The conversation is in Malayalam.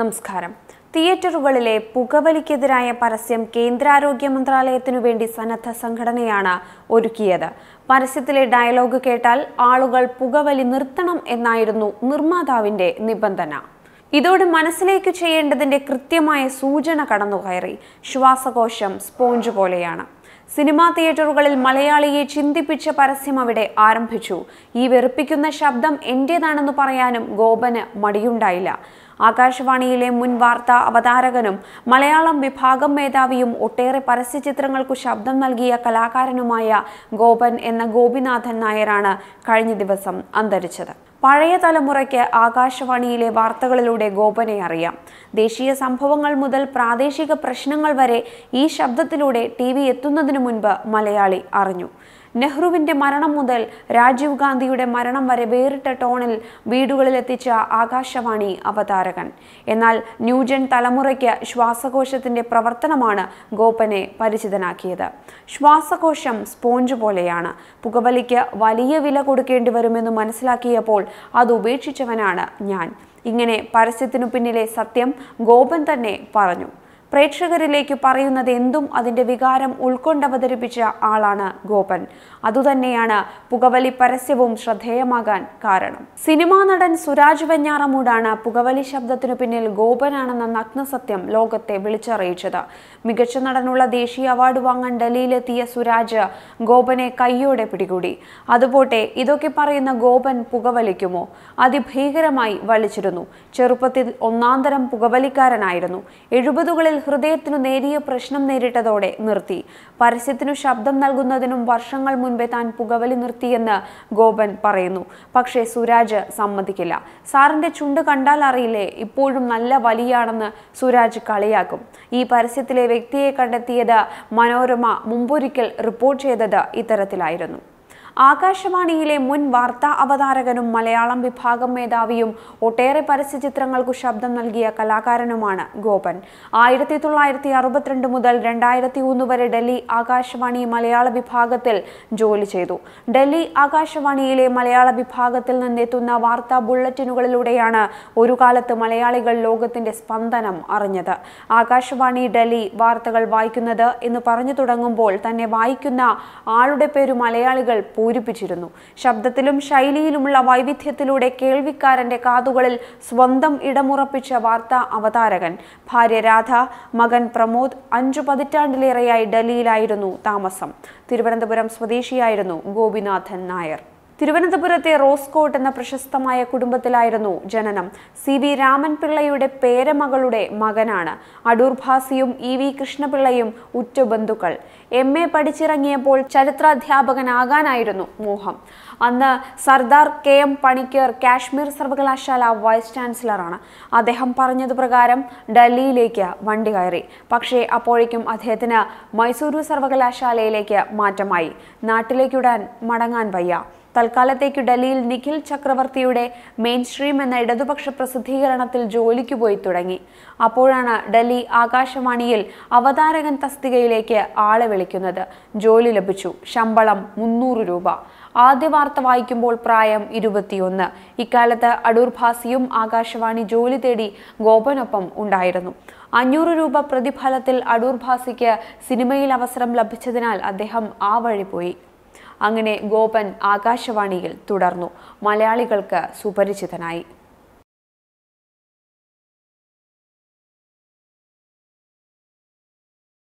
നമസ്കാരം തിയേറ്ററുകളിലെ പുകവലിക്കെതിരായ പരസ്യം കേന്ദ്രാരോഗ്യ മന്ത്രാലയത്തിനു വേണ്ടി സന്നദ്ധ സംഘടനയാണ് ഒരുക്കിയത് പരസ്യത്തിലെ ഡയലോഗ് കേട്ടാൽ ആളുകൾ പുകവലി നിർത്തണം എന്നായിരുന്നു നിർമ്മാതാവിന്റെ നിബന്ധന ഇതോടെ മനസ്സിലേക്ക് ചെയ്യേണ്ടതിന്റെ കൃത്യമായ സൂചന കടന്നുകയറി ശ്വാസകോശം സ്പോഞ്ച് പോലെയാണ് സിനിമാ തിയേറ്ററുകളിൽ മലയാളിയെ ചിന്തിപ്പിച്ച പരസ്യം അവിടെ ആരംഭിച്ചു ഈ വെറുപ്പിക്കുന്ന ശബ്ദം എന്റേതാണെന്ന് പറയാനും ഗോപന് മടിയുണ്ടായില്ല ആകാശവാണിയിലെ മുൻ വാർത്താ അവതാരകനും മലയാളം വിഭാഗം മേധാവിയും ഒട്ടേറെ പരസ്യചിത്രങ്ങൾക്കു ശബ്ദം നൽകിയ കലാകാരനുമായ ഗോപൻ എന്ന ഗോപിനാഥൻ നായരാണ് കഴിഞ്ഞ ദിവസം അന്തരിച്ചത് പഴയ തലമുറയ്ക്ക് ആകാശവാണിയിലെ വാർത്തകളിലൂടെ ഗോപനെ അറിയാം ദേശീയ സംഭവങ്ങൾ മുതൽ പ്രാദേശിക പ്രശ്നങ്ങൾ വരെ ഈ ശബ്ദത്തിലൂടെ ടി വി എത്തുന്നതിനു മുൻപ് മലയാളി അറിഞ്ഞു നെഹ്റുവിൻ്റെ മരണം മുതൽ രാജീവ് ഗാന്ധിയുടെ മരണം വരെ വേറിട്ട ടോണിൽ വീടുകളിലെത്തിച്ച ആകാശവാണി അവതാരകൻ എന്നാൽ ന്യൂജൻ തലമുറയ്ക്ക് ശ്വാസകോശത്തിൻ്റെ പ്രവർത്തനമാണ് ഗോപനെ പരിചിതനാക്കിയത് ശ്വാസകോശം സ്പോഞ്ച് പോലെയാണ് പുകവലിക്ക് വലിയ വില കൊടുക്കേണ്ടി വരുമെന്ന് മനസ്സിലാക്കിയപ്പോൾ അത് ഉപേക്ഷിച്ചവനാണ് ഞാൻ ഇങ്ങനെ പരസ്യത്തിനു പിന്നിലെ സത്യം ഗോപൻ തന്നെ പറഞ്ഞു പ്രേക്ഷകരിലേക്ക് പറയുന്നത് എന്തും അതിൻ്റെ വികാരം ഉൾക്കൊണ്ടവതരിപ്പിച്ച ആളാണ് ഗോപൻ അതുതന്നെയാണ് പുകവലി പരസ്യവും ശ്രദ്ധേയമാകാൻ കാരണം സിനിമാ നടൻ സുരാജ് വെഞ്ഞാറമൂടാണ് പുകവലി ശബ്ദത്തിനു പിന്നിൽ ഗോപനാണെന്ന നഗ്നസത്യം ലോകത്തെ വിളിച്ചറിയിച്ചത് മികച്ച നടനുള്ള ദേശീയ അവാർഡ് വാങ്ങാൻ ഡൽഹിയിലെത്തിയ സുരാജ് ഗോപനെ കയ്യോടെ പിടികൂടി അതുപോട്ടെ ഇതൊക്കെ പറയുന്ന ഗോപൻ പുകവലിക്കുമോ അതിഭീകരമായി വലിച്ചിരുന്നു ചെറുപ്പത്തിൽ ഒന്നാം തരം പുകവലിക്കാരനായിരുന്നു എഴുപതുകളിൽ ഹൃദയത്തിനു നേരിയ പ്രശ്നം നേരിട്ടതോടെ നിർത്തി പരസ്യത്തിനു ശബ്ദം നൽകുന്നതിനും വർഷങ്ങൾ മുൻപേ താൻ പുകവലി നിർത്തിയെന്ന് ഗോപൻ പറയുന്നു പക്ഷേ സുരാജ് സമ്മതിക്കില്ല സാറിന്റെ ചുണ്ട് കണ്ടാൽ അറിയില്ലേ ഇപ്പോഴും നല്ല വലിയാണെന്ന് സുരാജ് കളിയാക്കും ഈ പരസ്യത്തിലെ വ്യക്തിയെ കണ്ടെത്തിയത് മനോരമ മുമ്പൊരിക്കൽ റിപ്പോർട്ട് ചെയ്തത് ഇത്തരത്തിലായിരുന്നു ആകാശവാണിയിലെ മുൻ വാർത്താ അവതാരകനും മലയാളം വിഭാഗം മേധാവിയും ഒട്ടേറെ പരസ്യചിത്രങ്ങൾക്കു ശബ്ദം നൽകിയ കലാകാരനുമാണ് ഗോപൻ ആയിരത്തി തൊള്ളായിരത്തി അറുപത്തിരണ്ട് മുതൽ രണ്ടായിരത്തി ഒന്ന് വരെ ഡൽഹി ആകാശവാണി മലയാള വിഭാഗത്തിൽ ജോലി ചെയ്തു ഡൽഹി ആകാശവാണിയിലെ മലയാള വിഭാഗത്തിൽ നിന്നെത്തുന്ന വാർത്താ ബുള്ളറ്റിനുകളിലൂടെയാണ് ഒരു കാലത്ത് മലയാളികൾ ലോകത്തിന്റെ സ്പന്ദനം അറിഞ്ഞത് ആകാശവാണി ഡൽഹി വാർത്തകൾ വായിക്കുന്നത് എന്ന് പറഞ്ഞു തുടങ്ങുമ്പോൾ തന്നെ വായിക്കുന്ന ആളുടെ പേര് മലയാളികൾ പൂരിപ്പിച്ചിരുന്നു ശബ്ദത്തിലും ശൈലിയിലുമുള്ള വൈവിധ്യത്തിലൂടെ കേൾവിക്കാരന്റെ കാതുകളിൽ സ്വന്തം ഇടമുറപ്പിച്ച വാർത്ത അവതാരകൻ ഭാര്യ രാധ മകൻ പ്രമോദ് അഞ്ചു പതിറ്റാണ്ടിലേറെയായി ഡൽഹിയിലായിരുന്നു താമസം തിരുവനന്തപുരം സ്വദേശിയായിരുന്നു ഗോപിനാഥൻ നായർ തിരുവനന്തപുരത്തെ റോസ്കോട്ട് എന്ന പ്രശസ്തമായ കുടുംബത്തിലായിരുന്നു ജനനം സി വി രാമൻപിള്ളയുടെ പേരമകളുടെ മകനാണ് അടൂർ ഭാസിയും ഇ വി കൃഷ്ണപിള്ളയും ഉറ്റ ബന്ധുക്കൾ എം എ പഠിച്ചിറങ്ങിയപ്പോൾ ചരിത്രാധ്യാപകനാകാനായിരുന്നു മോഹം അന്ന് സർദാർ കെ എം പണിക്കർ കാശ്മീർ സർവകലാശാല വൈസ് ചാൻസലറാണ് അദ്ദേഹം പറഞ്ഞത് പ്രകാരം ഡൽഹിയിലേക്ക് വണ്ടി കയറി പക്ഷേ അപ്പോഴേക്കും അദ്ദേഹത്തിന് മൈസൂരു സർവകലാശാലയിലേക്ക് മാറ്റമായി നാട്ടിലേക്കുടാൻ മടങ്ങാൻ വയ്യ തൽക്കാലത്തേക്ക് ഡൽഹിയിൽ നിഖിൽ ചക്രവർത്തിയുടെ മെയിൻ സ്ട്രീം എന്ന ഇടതുപക്ഷ പ്രസിദ്ധീകരണത്തിൽ ജോലിക്ക് പോയി തുടങ്ങി അപ്പോഴാണ് ഡൽഹി ആകാശവാണിയിൽ അവതാരകൻ തസ്തികയിലേക്ക് ആളെ വിളിക്കുന്നത് ജോലി ലഭിച്ചു ശമ്പളം മുന്നൂറ് രൂപ ആദ്യ വാർത്ത വായിക്കുമ്പോൾ പ്രായം ഇരുപത്തിയൊന്ന് ഇക്കാലത്ത് അടൂർ ഭാസിയും ആകാശവാണി ജോലി തേടി ഗോപനൊപ്പം ഉണ്ടായിരുന്നു അഞ്ഞൂറ് രൂപ പ്രതിഫലത്തിൽ അടൂർ ഭാസിക്ക് സിനിമയിൽ അവസരം ലഭിച്ചതിനാൽ അദ്ദേഹം ആ വഴി പോയി അങ്ങനെ ഗോപൻ ആകാശവാണിയിൽ തുടർന്നു മലയാളികൾക്ക് സുപരിചിതനായി